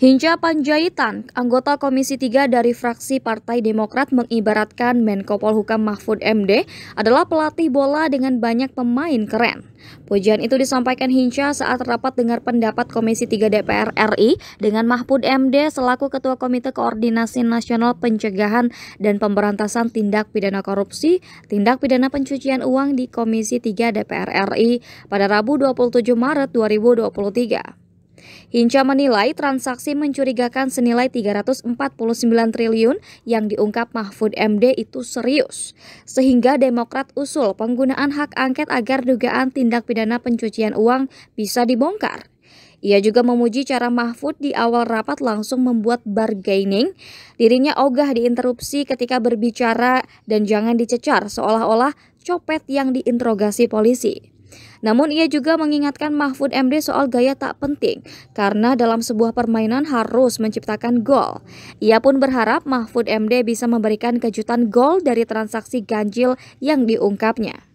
Hinca Panjaitan, anggota Komisi 3 dari fraksi Partai Demokrat mengibaratkan Menko Polhukam Mahfud MD adalah pelatih bola dengan banyak pemain keren. Pujian itu disampaikan Hinca saat rapat dengar pendapat Komisi 3 DPR RI dengan Mahfud MD selaku Ketua Komite Koordinasi Nasional Pencegahan dan Pemberantasan Tindak Pidana Korupsi, Tindak Pidana Pencucian Uang di Komisi 3 DPR RI pada Rabu 27 Maret 2023. Hinca menilai transaksi mencurigakan senilai 349 triliun yang diungkap Mahfud MD itu serius, sehingga Demokrat usul penggunaan hak angket agar dugaan tindak pidana pencucian uang bisa dibongkar. Ia juga memuji cara Mahfud di awal rapat langsung membuat bargaining. Dirinya ogah diinterupsi ketika berbicara dan jangan dicecar seolah-olah copet yang diinterogasi polisi. Namun ia juga mengingatkan Mahfud MD soal gaya tak penting karena dalam sebuah permainan harus menciptakan gol. Ia pun berharap Mahfud MD bisa memberikan kejutan gol dari transaksi ganjil yang diungkapnya.